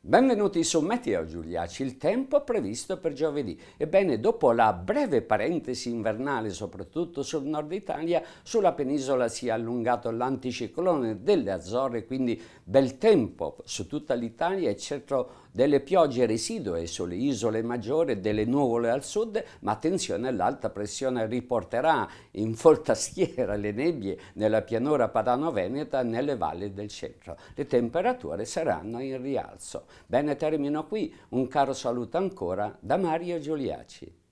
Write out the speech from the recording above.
Benvenuti su Meteo Giuliaci, il tempo previsto per giovedì. Ebbene, dopo la breve parentesi invernale, soprattutto sul nord Italia, sulla penisola si è allungato l'anticiclone delle Azzorre, quindi bel tempo su tutta l'Italia, eccetto delle piogge residue sulle isole maggiori e delle nuvole al sud, ma attenzione, l'alta pressione riporterà in folta schiera le nebbie nella pianura padano-veneta nelle valli del centro. Le temperature saranno in rialzo. Bene, termino qui. Un caro saluto ancora da Mario Giuliaci.